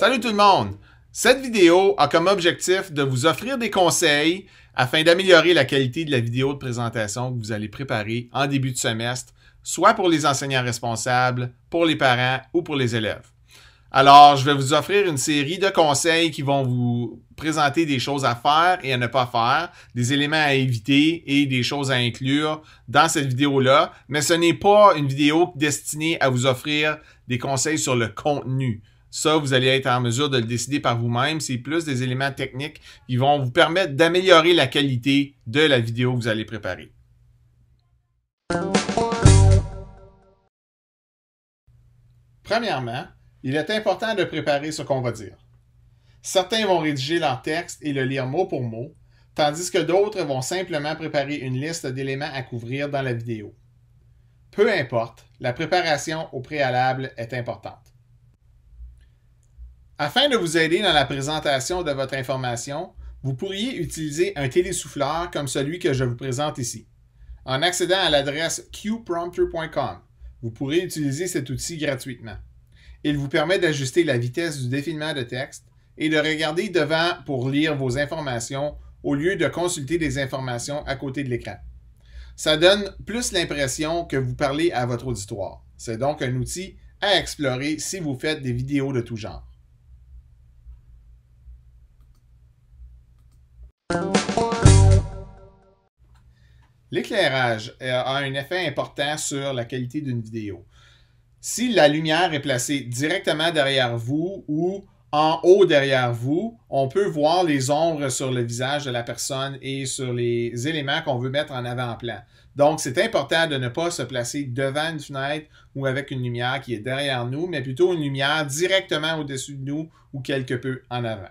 Salut tout le monde! Cette vidéo a comme objectif de vous offrir des conseils afin d'améliorer la qualité de la vidéo de présentation que vous allez préparer en début de semestre, soit pour les enseignants responsables, pour les parents ou pour les élèves. Alors, je vais vous offrir une série de conseils qui vont vous présenter des choses à faire et à ne pas faire, des éléments à éviter et des choses à inclure dans cette vidéo-là, mais ce n'est pas une vidéo destinée à vous offrir des conseils sur le contenu. Ça, vous allez être en mesure de le décider par vous-même. C'est plus des éléments techniques qui vont vous permettre d'améliorer la qualité de la vidéo que vous allez préparer. Premièrement, il est important de préparer ce qu'on va dire. Certains vont rédiger leur texte et le lire mot pour mot, tandis que d'autres vont simplement préparer une liste d'éléments à couvrir dans la vidéo. Peu importe, la préparation au préalable est importante. Afin de vous aider dans la présentation de votre information, vous pourriez utiliser un télésouffleur comme celui que je vous présente ici. En accédant à l'adresse qprompter.com, vous pourrez utiliser cet outil gratuitement. Il vous permet d'ajuster la vitesse du défilement de texte et de regarder devant pour lire vos informations au lieu de consulter des informations à côté de l'écran. Ça donne plus l'impression que vous parlez à votre auditoire. C'est donc un outil à explorer si vous faites des vidéos de tout genre. L'éclairage euh, a un effet important sur la qualité d'une vidéo. Si la lumière est placée directement derrière vous ou en haut derrière vous, on peut voir les ombres sur le visage de la personne et sur les éléments qu'on veut mettre en avant-plan. Donc, c'est important de ne pas se placer devant une fenêtre ou avec une lumière qui est derrière nous, mais plutôt une lumière directement au-dessus de nous ou quelque peu en avant.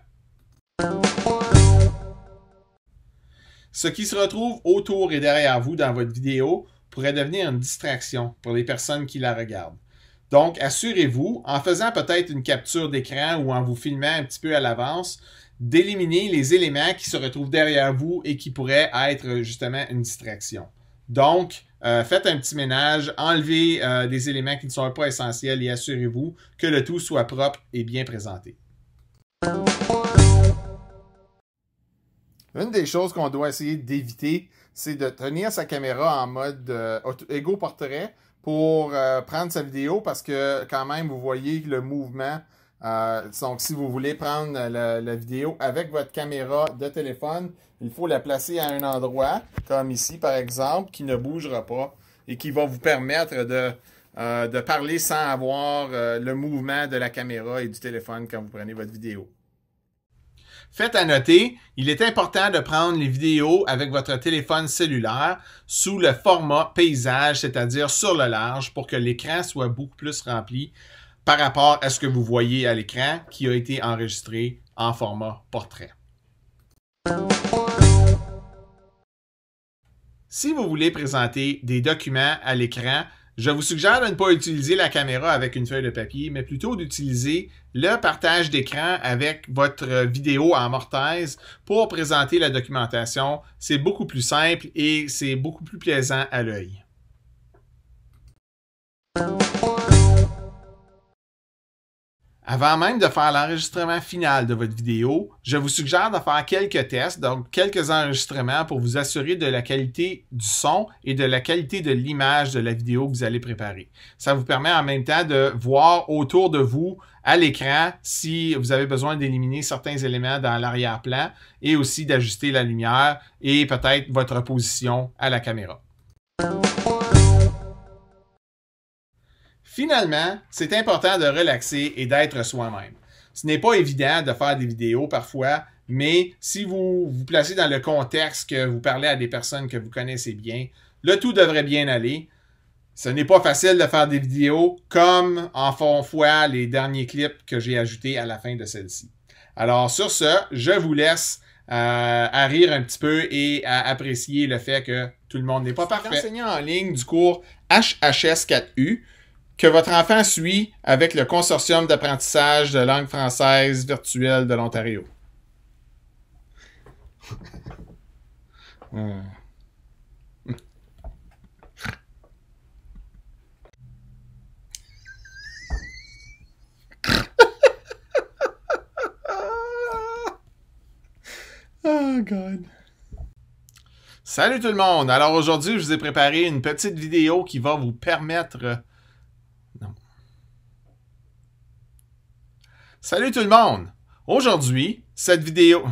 Ce qui se retrouve autour et derrière vous dans votre vidéo pourrait devenir une distraction pour les personnes qui la regardent. Donc, assurez-vous, en faisant peut-être une capture d'écran ou en vous filmant un petit peu à l'avance, d'éliminer les éléments qui se retrouvent derrière vous et qui pourraient être justement une distraction. Donc, euh, faites un petit ménage, enlevez euh, des éléments qui ne sont pas essentiels et assurez-vous que le tout soit propre et bien présenté. Une des choses qu'on doit essayer d'éviter, c'est de tenir sa caméra en mode euh, portrait pour euh, prendre sa vidéo parce que quand même, vous voyez le mouvement. Euh, donc, si vous voulez prendre la, vidéo avec votre caméra de téléphone, il faut la placer à un endroit, comme ici par exemple, qui ne bougera pas et qui va vous permettre de, euh, de parler sans avoir le mouvement de la caméra et du téléphone quand vous prenez votre vidéo. Faites à noter, il est important de prendre les vidéos avec votre téléphone cellulaire sous le format paysage, c'est-à-dire sur le large, pour que l'écran soit beaucoup plus rempli par rapport à ce que vous voyez à l'écran qui a été enregistré en format portrait. Si vous voulez présenter des documents à l'écran je vous suggère de ne pas utiliser la caméra avec une feuille de papier, mais plutôt d'utiliser le partage d'écran avec votre vidéo en mortaise pour présenter la documentation. C'est beaucoup plus simple et c'est beaucoup plus plaisant à l'œil. Avant même de faire l'enregistrement final de votre vidéo, je vous suggère de faire quelques tests, donc quelques enregistrements pour vous assurer de la qualité du son et de la qualité de l'image de la vidéo que vous allez préparer. Ça vous permet en même temps de voir autour de vous à l'écran si vous avez besoin d'éliminer certains éléments dans l'arrière-plan et aussi d'ajuster la lumière et peut-être votre position à la caméra. Finalement, c'est important de relaxer et d'être soi-même. Ce n'est pas évident de faire des vidéos parfois, mais si vous vous placez dans le contexte que vous parlez à des personnes que vous connaissez bien, le tout devrait bien aller. Ce n'est pas facile de faire des vidéos comme en font foi les derniers clips que j'ai ajoutés à la fin de celle-ci. Alors sur ce, je vous laisse euh, à rire un petit peu et à apprécier le fait que tout le monde n'est pas parfait. Enseignant en ligne du cours HHS 4U que votre enfant suit avec le consortium d'apprentissage de langue française virtuelle de l'Ontario. Euh. Oh God. Salut tout le monde! Alors aujourd'hui, je vous ai préparé une petite vidéo qui va vous permettre Salut tout le monde! Aujourd'hui, cette vidéo...